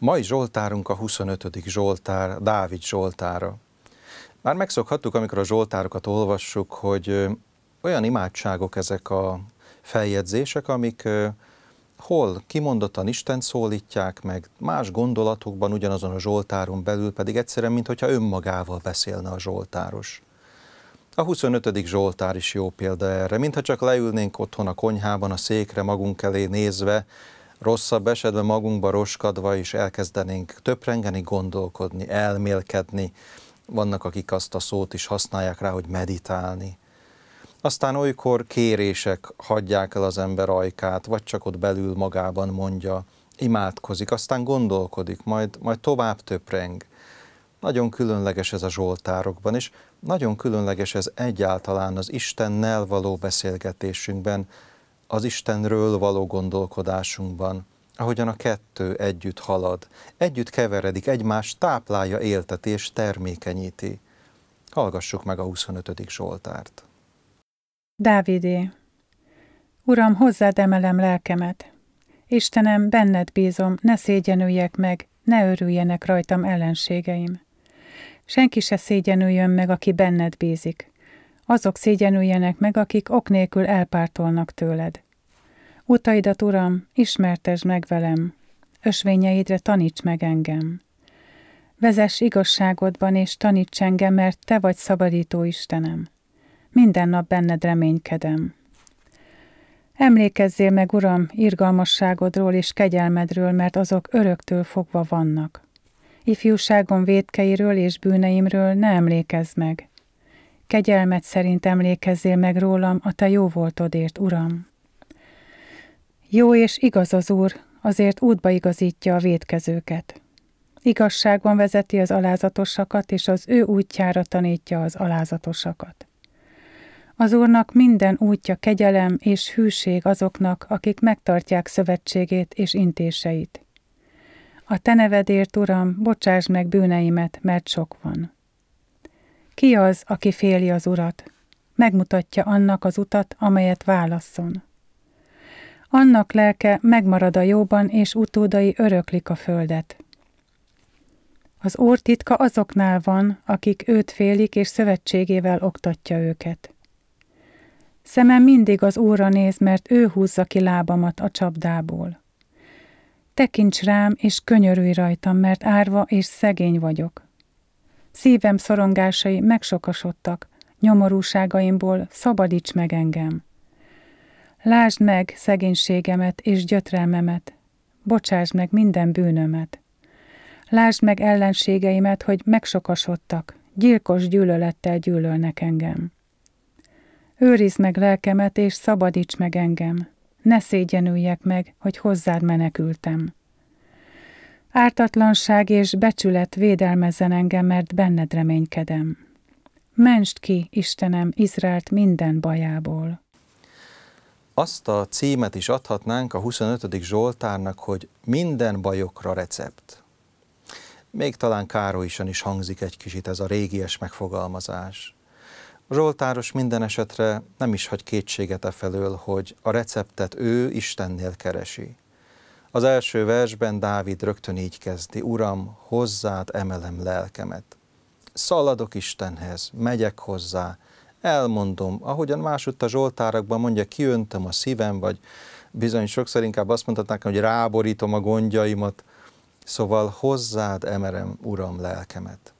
Mai Zsoltárunk a 25. Zsoltár, Dávid Zsoltára. Már megszokhattuk, amikor a Zsoltárokat olvassuk, hogy olyan imádságok ezek a feljegyzések, amik hol kimondottan Isten szólítják meg, más gondolatokban ugyanazon a Zsoltáron belül pedig egyszerűen, mintha önmagával beszélne a Zsoltáros. A 25. Zsoltár is jó példa erre, mintha csak leülnénk otthon a konyhában a székre magunk elé nézve, rosszabb esetben magunkba roskadva is elkezdenénk töprengeni, gondolkodni, elmélkedni. Vannak, akik azt a szót is használják rá, hogy meditálni. Aztán olykor kérések hagyják el az ember ajkát, vagy csak ott belül magában mondja, imádkozik, aztán gondolkodik, majd, majd tovább töpreng. Nagyon különleges ez a Zsoltárokban, és nagyon különleges ez egyáltalán az Istennel való beszélgetésünkben, az Istenről való gondolkodásunkban, ahogyan a kettő együtt halad, együtt keveredik, egymást táplálja, élteti és termékenyíti. Hallgassuk meg a 25. Zsoltárt. Dávidé, Uram, hozzád emelem lelkemet. Istenem, benned bízom, ne szégyenüljek meg, ne örüljenek rajtam ellenségeim. Senki se szégyenüljön meg, aki benned bízik azok szégyenüljenek meg, akik ok nélkül elpártolnak tőled. Utaidat, Uram, ismertesd meg velem, ösvényeidre taníts meg engem. Vezess igazságodban, és taníts engem, mert Te vagy szabadító Istenem. Minden nap benned reménykedem. Emlékezzél meg, Uram, irgalmasságodról és kegyelmedről, mert azok öröktől fogva vannak. Ifjúságom védkeiről és bűneimről ne emlékezz meg, Kegyelmet szerint emlékezzél meg rólam a te jó voltodért, Uram. Jó és igaz az Úr, azért útba igazítja a védkezőket. Igazságban vezeti az alázatosakat, és az ő útjára tanítja az alázatosakat. Az Úrnak minden útja kegyelem és hűség azoknak, akik megtartják szövetségét és intéseit. A te nevedért, Uram, bocsáss meg bűneimet, mert sok van. Ki az, aki féli az urat? Megmutatja annak az utat, amelyet válasszon. Annak lelke megmarad a jóban, és utódai öröklik a földet. Az Úr titka azoknál van, akik őt félik, és szövetségével oktatja őket. Szemem mindig az Úrra néz, mert ő húzza ki lábamat a csapdából. Tekints rám, és könyörülj rajtam, mert árva és szegény vagyok. Szívem szorongásai megsokasodtak, nyomorúságaimból szabadíts meg engem. Lásd meg szegénységemet és gyötrelmemet, bocsásd meg minden bűnömet. Lásd meg ellenségeimet, hogy megsokasodtak, gyilkos gyűlölettel gyűlölnek engem. Őrizd meg lelkemet és szabadíts meg engem, ne szégyenüljek meg, hogy hozzád menekültem. Ártatlanság és becsület védelmezzen engem, mert benned reménykedem. Menst ki, Istenem, Izraelt minden bajából. Azt a címet is adhatnánk a 25. Zsoltárnak, hogy minden bajokra recept. Még talán Károlyisan is hangzik egy kicsit ez a régies megfogalmazás. A Zsoltáros minden esetre nem is hagy kétséget e felől, hogy a receptet ő Istennél keresi. Az első versben Dávid rögtön így kezdi, Uram, hozzád emelem lelkemet. Szaladok Istenhez, megyek hozzá, elmondom, ahogyan másodt a Zsoltárakban mondja, kiöntöm a szívem, vagy bizony sokszor inkább azt mondhatnák, hogy ráborítom a gondjaimat, szóval hozzád emerem, Uram, lelkemet.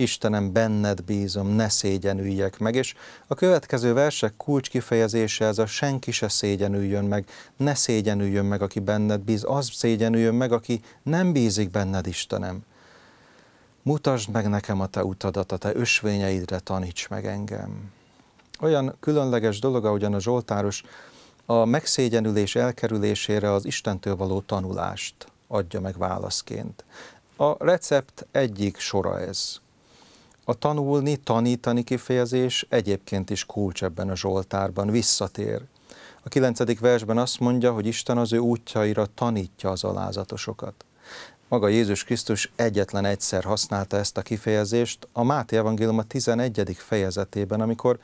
Istenem, benned bízom, ne szégyenüljek meg, és a következő versek kulcskifejezése ez a senki se szégyenüljön meg, ne szégyenüljön meg, aki benned bíz, az szégyenüljön meg, aki nem bízik benned, Istenem. Mutasd meg nekem a te utadat, a te ösvényeidre taníts meg engem. Olyan különleges dolog, ahogyan a Zsoltáros a megszégyenülés elkerülésére az Istentől való tanulást adja meg válaszként. A recept egyik sora ez. A tanulni, tanítani kifejezés egyébként is kulcs ebben a Zsoltárban, visszatér. A kilencedik versben azt mondja, hogy Isten az ő útjaira tanítja az alázatosokat. Maga Jézus Krisztus egyetlen egyszer használta ezt a kifejezést a Máté Evangélium a 11. fejezetében, amikor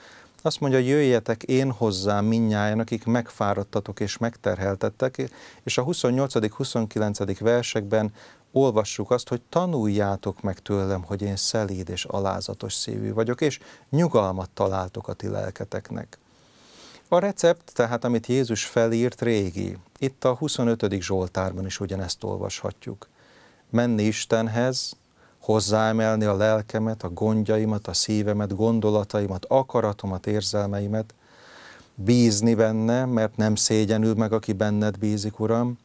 azt mondja, jöjjetek én hozzám minnyáján, akik megfáradtatok és megterheltettek, és a 28.-29. versekben olvassuk azt, hogy tanuljátok meg tőlem, hogy én szelíd és alázatos szívű vagyok, és nyugalmat találtok a ti lelketeknek. A recept, tehát amit Jézus felírt, régi. Itt a 25. Zsoltárban is ugyanezt olvashatjuk. Menni Istenhez, hozzáemelni a lelkemet, a gondjaimat, a szívemet, gondolataimat, akaratomat, érzelmeimet, bízni benne, mert nem szégyenül meg, aki benned bízik, Uram,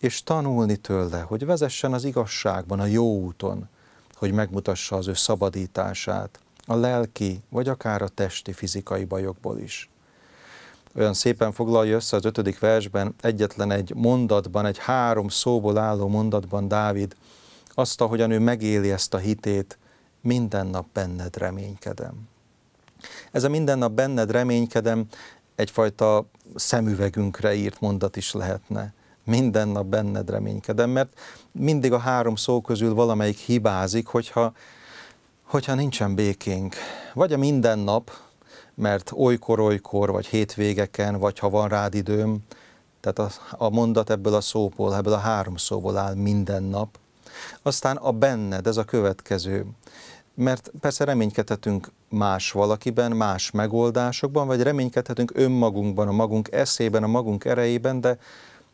és tanulni tőle, hogy vezessen az igazságban, a jó úton, hogy megmutassa az ő szabadítását, a lelki, vagy akár a testi, fizikai bajokból is. Olyan szépen foglalja össze az ötödik versben, egyetlen egy mondatban, egy három szóból álló mondatban Dávid azt, ahogyan ő megéli ezt a hitét, minden nap benned reménykedem. Ez a minden nap benned reménykedem egyfajta szemüvegünkre írt mondat is lehetne. Minden nap benned reménykedem, mert mindig a három szó közül valamelyik hibázik, hogyha, hogyha nincsen békénk. Vagy a minden nap, mert olykor-olykor, vagy hétvégeken, vagy ha van rád időm, tehát a, a mondat ebből a szóból, ebből a három szóból áll minden nap, aztán a benned, ez a következő. Mert persze reménykedhetünk más valakiben, más megoldásokban, vagy reménykedhetünk önmagunkban, a magunk eszében, a magunk erejében, de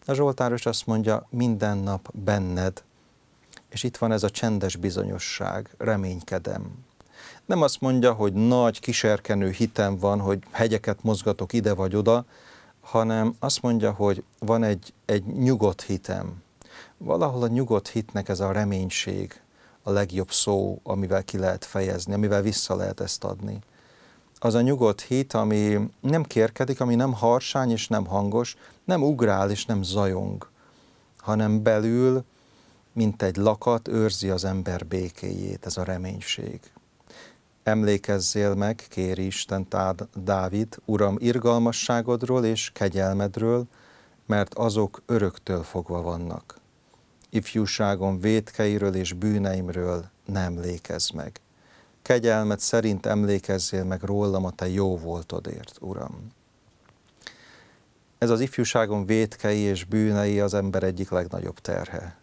a Zsoltáros azt mondja, minden nap benned. És itt van ez a csendes bizonyosság, reménykedem. Nem azt mondja, hogy nagy kiserkenő hitem van, hogy hegyeket mozgatok ide vagy oda, hanem azt mondja, hogy van egy, egy nyugodt hitem, valahol a nyugodt hitnek ez a reménység a legjobb szó, amivel ki lehet fejezni, amivel vissza lehet ezt adni. Az a nyugodt hit, ami nem kérkedik, ami nem harsány és nem hangos, nem ugrál és nem zajong, hanem belül, mint egy lakat, őrzi az ember békéjét, ez a reménység. Emlékezzél meg, kéri Isten tád, Dávid, Uram, irgalmasságodról és kegyelmedről, mert azok öröktől fogva vannak ifjúságom védkeiről és bűneimről nem emlékezz meg. Kegyelmet szerint emlékezzél meg rólam a te jó voltodért, Uram. Ez az ifjúságom védkei és bűnei az ember egyik legnagyobb terhe.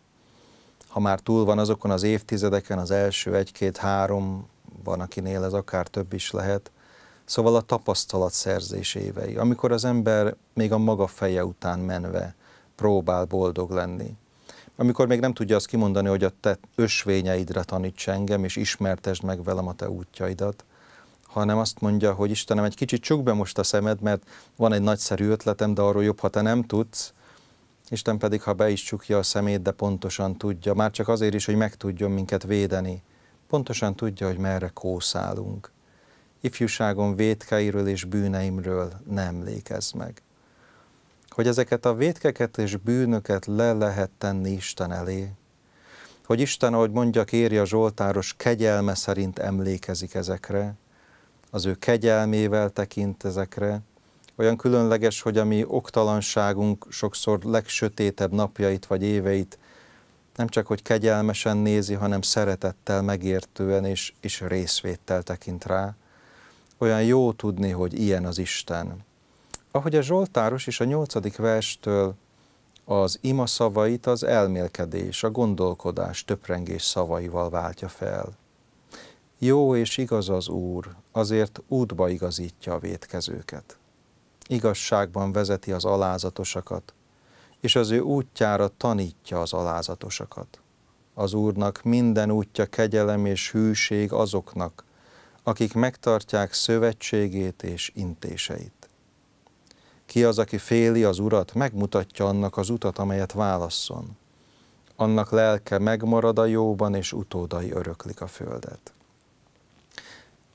Ha már túl van azokon az évtizedeken, az első egy-két-három, van akinél ez akár több is lehet, szóval a tapasztalat szerzés évei, amikor az ember még a maga feje után menve próbál boldog lenni amikor még nem tudja azt kimondani, hogy a te ösvényeidre taníts engem, és ismertesd meg velem a te útjaidat, hanem azt mondja, hogy Istenem, egy kicsit csuk be most a szemed, mert van egy nagyszerű ötletem, de arról jobb, ha te nem tudsz, Isten pedig, ha be is csukja a szemét, de pontosan tudja, már csak azért is, hogy meg tudjon minket védeni. Pontosan tudja, hogy merre kószálunk. Ifjúságon vétkeiről és bűneimről nem emlékezz meg hogy ezeket a vétkeket és bűnöket le lehet tenni Isten elé, hogy Isten, ahogy mondja, kéri a Zsoltáros, kegyelme szerint emlékezik ezekre, az ő kegyelmével tekint ezekre, olyan különleges, hogy a mi oktalanságunk sokszor legsötétebb napjait vagy éveit nem csak, hogy kegyelmesen nézi, hanem szeretettel, megértően és, és részvéttel tekint rá. Olyan jó tudni, hogy ilyen az Isten. Ahogy a Zsoltáros is a nyolcadik verstől az ima szavait az elmélkedés, a gondolkodás, töprengés szavaival váltja fel. Jó és igaz az Úr, azért útba igazítja a vétkezőket. Igazságban vezeti az alázatosakat, és az ő útjára tanítja az alázatosakat. Az Úrnak minden útja kegyelem és hűség azoknak, akik megtartják szövetségét és intéseit. Ki az, aki féli az Urat, megmutatja annak az utat, amelyet válasszon. Annak lelke megmarad a jóban, és utódai öröklik a földet.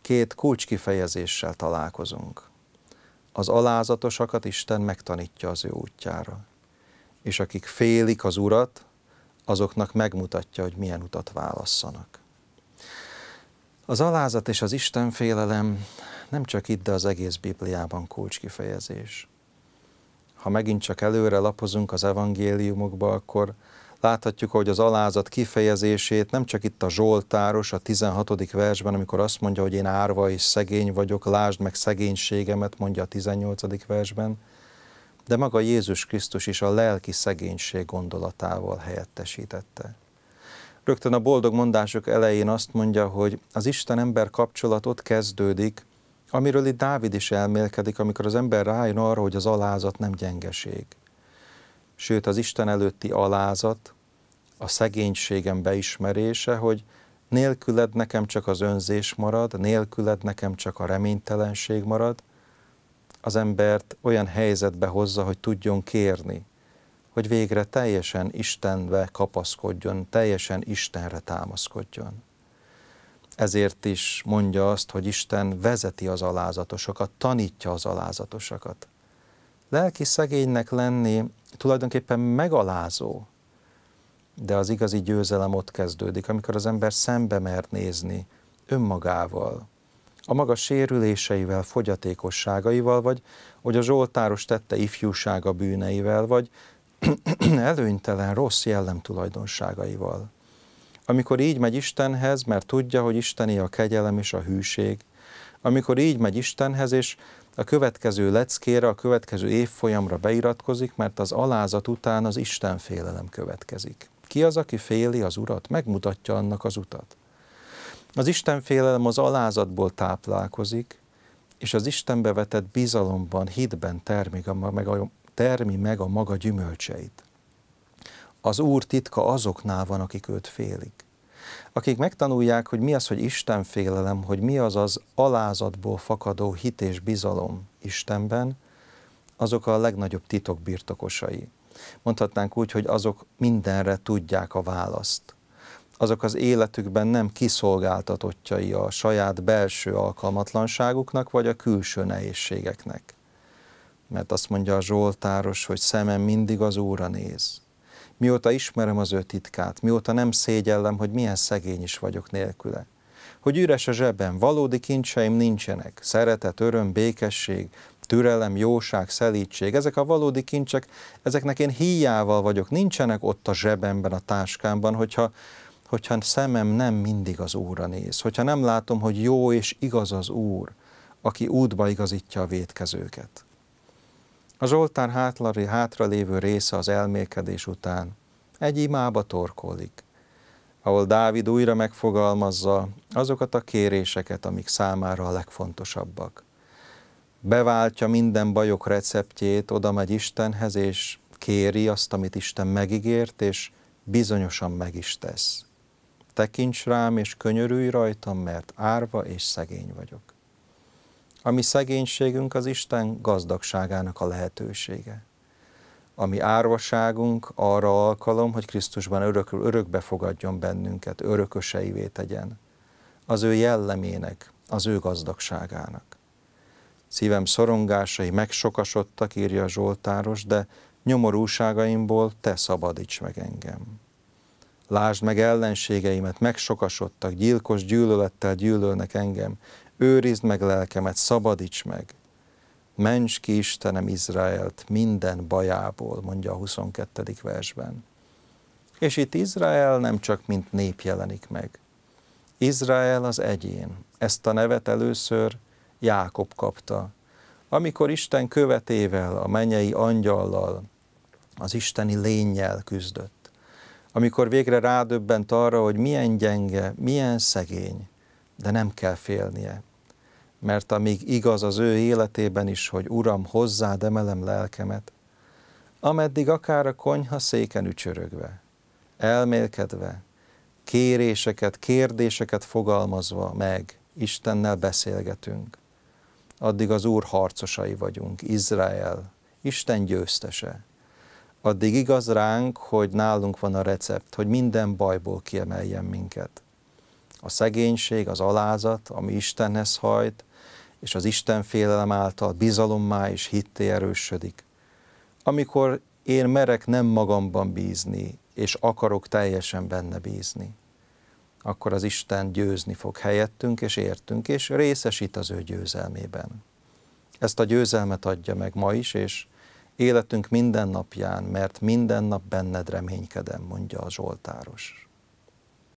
Két kulcskifejezéssel találkozunk. Az alázatosakat Isten megtanítja az ő útjára, és akik félik az Urat, azoknak megmutatja, hogy milyen utat válasszanak. Az alázat és az Isten félelem nem csak itt, de az egész Bibliában kulcskifejezés ha megint csak előre lapozunk az evangéliumokba, akkor láthatjuk, hogy az alázat kifejezését nem csak itt a Zsoltáros a 16. versben, amikor azt mondja, hogy én árva és szegény vagyok, lásd meg szegénységemet, mondja a 18. versben, de maga Jézus Krisztus is a lelki szegénység gondolatával helyettesítette. Rögtön a boldog mondások elején azt mondja, hogy az Isten ember kapcsolatot kezdődik, Amiről itt Dávid is elmélkedik, amikor az ember rájön arra, hogy az alázat nem gyengeség. Sőt, az Isten előtti alázat, a szegénységem beismerése, hogy nélküled nekem csak az önzés marad, nélküled nekem csak a reménytelenség marad, az embert olyan helyzetbe hozza, hogy tudjon kérni, hogy végre teljesen Istenbe kapaszkodjon, teljesen Istenre támaszkodjon. Ezért is mondja azt, hogy Isten vezeti az alázatosokat, tanítja az alázatosakat. Lelki szegénynek lenni tulajdonképpen megalázó, de az igazi győzelem ott kezdődik, amikor az ember szembe mer nézni önmagával, a maga sérüléseivel, fogyatékosságaival, vagy hogy a Zsoltáros tette ifjúsága bűneivel, vagy előnytelen, rossz jellem tulajdonságaival. Amikor így megy Istenhez, mert tudja, hogy Isteni a kegyelem és a hűség. Amikor így megy Istenhez, és a következő leckére, a következő évfolyamra beiratkozik, mert az alázat után az Isten félelem következik. Ki az, aki féli az Urat? Megmutatja annak az utat. Az Isten félelem az alázatból táplálkozik, és az Istenbe vetett bizalomban, hitben termi meg a maga gyümölcseit. Az Úr titka azoknál van, akik őt félik. Akik megtanulják, hogy mi az, hogy Isten félelem, hogy mi az az alázatból fakadó hit és bizalom Istenben, azok a legnagyobb titok birtokosai. Mondhatnánk úgy, hogy azok mindenre tudják a választ. Azok az életükben nem kiszolgáltatottjai a saját belső alkalmatlanságuknak, vagy a külső nehézségeknek. Mert azt mondja a Zsoltáros, hogy szemem mindig az Úrra néz mióta ismerem az ő titkát, mióta nem szégyellem, hogy milyen szegény is vagyok nélküle. Hogy üres a zsebem, valódi kincseim nincsenek, szeretet, öröm, békesség, türelem, jóság, szelítség, ezek a valódi kincsek, ezeknek én híjával vagyok, nincsenek ott a zsebemben, a táskámban, hogyha, hogyha szemem nem mindig az Úrra néz, hogyha nem látom, hogy jó és igaz az Úr, aki útba igazítja a védkezőket. Az Zsoltár hátlari hátralévő része az elmélkedés után egy imába torkolik, ahol Dávid újra megfogalmazza azokat a kéréseket, amik számára a legfontosabbak. Beváltja minden bajok receptjét, oda megy Istenhez, és kéri azt, amit Isten megígért, és bizonyosan meg is tesz. Tekints rám, és könyörülj rajtam, mert árva és szegény vagyok. A mi szegénységünk az Isten gazdagságának a lehetősége. A mi árvaságunk arra alkalom, hogy Krisztusban örökül, örökbe fogadjon bennünket, örököseivé tegyen. Az ő jellemének, az ő gazdagságának. Szívem szorongásai megsokasodtak, írja a Zsoltáros, de nyomorúságaimból te szabadíts meg engem. Lásd meg ellenségeimet, megsokasodtak, gyilkos gyűlölettel gyűlölnek engem, Őrizd meg lelkemet, szabadíts meg. Ments ki Istenem Izraelt minden bajából, mondja a 22. versben. És itt Izrael nem csak mint nép jelenik meg. Izrael az egyén. Ezt a nevet először Jákob kapta. Amikor Isten követével, a menyei angyallal, az isteni lényjel küzdött. Amikor végre rádöbbent arra, hogy milyen gyenge, milyen szegény, de nem kell félnie, mert amíg igaz az ő életében is, hogy Uram, hozzád emelem lelkemet, ameddig akár a konyha széken ücsörögve, elmélkedve, kéréseket, kérdéseket fogalmazva meg Istennel beszélgetünk, addig az Úr harcosai vagyunk, Izrael, Isten győztese. Addig igaz ránk, hogy nálunk van a recept, hogy minden bajból kiemeljen minket a szegénység, az alázat, ami Istenhez hajt, és az Isten félelem által bizalommá és hitté erősödik. Amikor én merek nem magamban bízni, és akarok teljesen benne bízni, akkor az Isten győzni fog helyettünk és értünk, és részesít az ő győzelmében. Ezt a győzelmet adja meg ma is, és életünk minden napján, mert minden nap benned reménykedem, mondja a Zsoltáros.